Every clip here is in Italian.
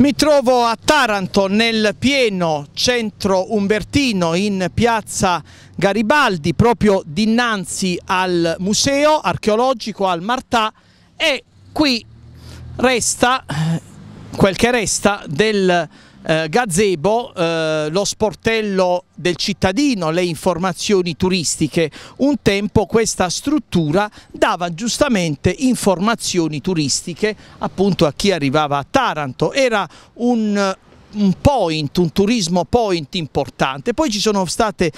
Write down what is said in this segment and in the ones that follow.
Mi trovo a Taranto nel pieno centro umbertino in piazza Garibaldi proprio dinanzi al museo archeologico al Martà e qui resta quel che resta del eh, gazebo, eh, lo sportello del cittadino, le informazioni turistiche. Un tempo questa struttura dava giustamente informazioni turistiche appunto a chi arrivava a Taranto. Era un eh, un point, un turismo point importante. Poi ci sono stati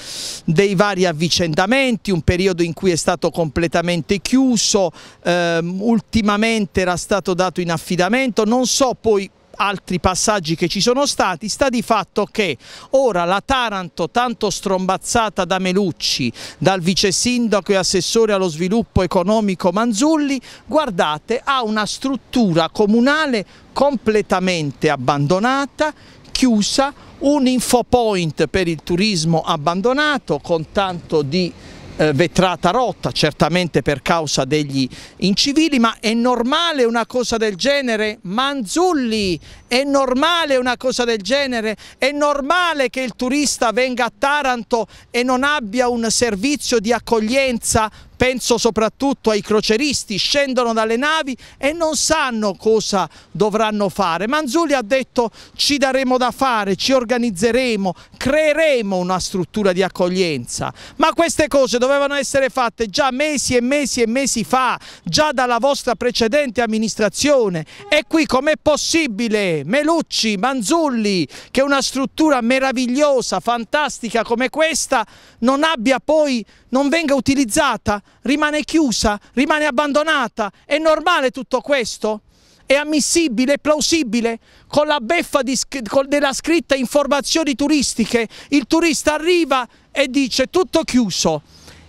dei vari avvicendamenti, un periodo in cui è stato completamente chiuso, ehm, ultimamente era stato dato in affidamento, non so poi altri passaggi che ci sono stati, sta di fatto che ora la Taranto, tanto strombazzata da Melucci, dal vice sindaco e assessore allo sviluppo economico Manzulli, guardate, ha una struttura comunale completamente abbandonata, chiusa, un infopoint per il turismo abbandonato con tanto di eh, vetrata rotta, certamente per causa degli incivili, ma è normale una cosa del genere? Manzulli è normale una cosa del genere? È normale che il turista venga a Taranto e non abbia un servizio di accoglienza penso soprattutto ai croceristi, scendono dalle navi e non sanno cosa dovranno fare. Manzulli ha detto ci daremo da fare, ci organizzeremo, creeremo una struttura di accoglienza, ma queste cose dovevano essere fatte già mesi e mesi e mesi fa, già dalla vostra precedente amministrazione e qui com'è possibile Melucci, Manzulli, che una struttura meravigliosa, fantastica come questa non abbia poi, non venga utilizzata, rimane chiusa, rimane abbandonata. È normale tutto questo? è ammissibile, è plausibile, con la beffa di, con della scritta informazioni turistiche, il turista arriva e dice tutto chiuso,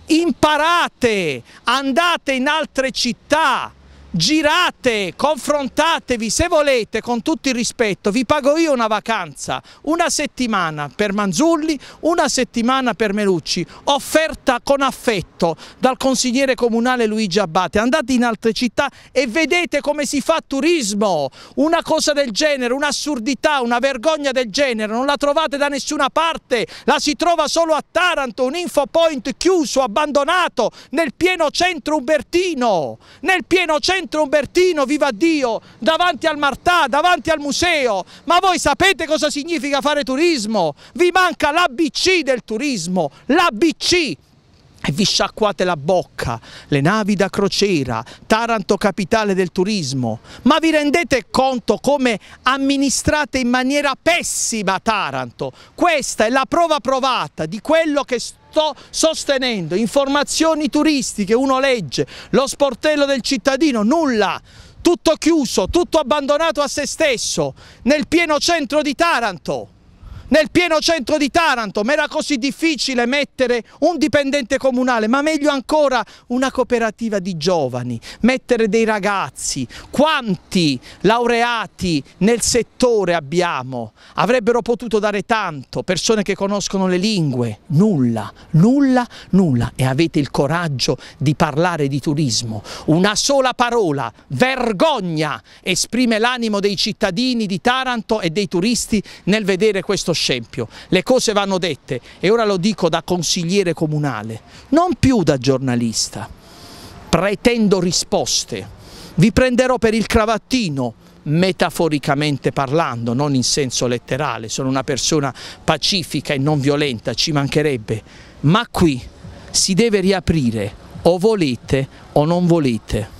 imparate, andate in altre città, girate, confrontatevi se volete con tutto il rispetto, vi pago io una vacanza, una settimana per Manzulli, una settimana per Melucci, offerta con affetto dal consigliere comunale Luigi Abbate, andate in altre città e vedete come si fa turismo, una cosa del genere, un'assurdità, una vergogna del genere, non la trovate da nessuna parte, la si trova solo a Taranto, un infopoint chiuso, abbandonato, nel pieno centro umbertino, nel pieno centro centro Umbertino, viva Dio, davanti al Martà, davanti al museo. Ma voi sapete cosa significa fare turismo? Vi manca l'ABC del turismo, l'ABC e vi sciacquate la bocca, le navi da crociera, Taranto capitale del turismo. Ma vi rendete conto come amministrate in maniera pessima Taranto? Questa è la prova provata di quello che sto sostenendo. Informazioni turistiche, uno legge, lo sportello del cittadino, nulla. Tutto chiuso, tutto abbandonato a se stesso, nel pieno centro di Taranto nel pieno centro di Taranto, ma era così difficile mettere un dipendente comunale, ma meglio ancora una cooperativa di giovani, mettere dei ragazzi, quanti laureati nel settore abbiamo, avrebbero potuto dare tanto, persone che conoscono le lingue, nulla, nulla, nulla e avete il coraggio di parlare di turismo, una sola parola, vergogna, esprime l'animo dei cittadini di Taranto e dei turisti nel vedere questo scempio, le cose vanno dette e ora lo dico da consigliere comunale, non più da giornalista, pretendo risposte, vi prenderò per il cravattino, metaforicamente parlando, non in senso letterale, sono una persona pacifica e non violenta, ci mancherebbe, ma qui si deve riaprire o volete o non volete.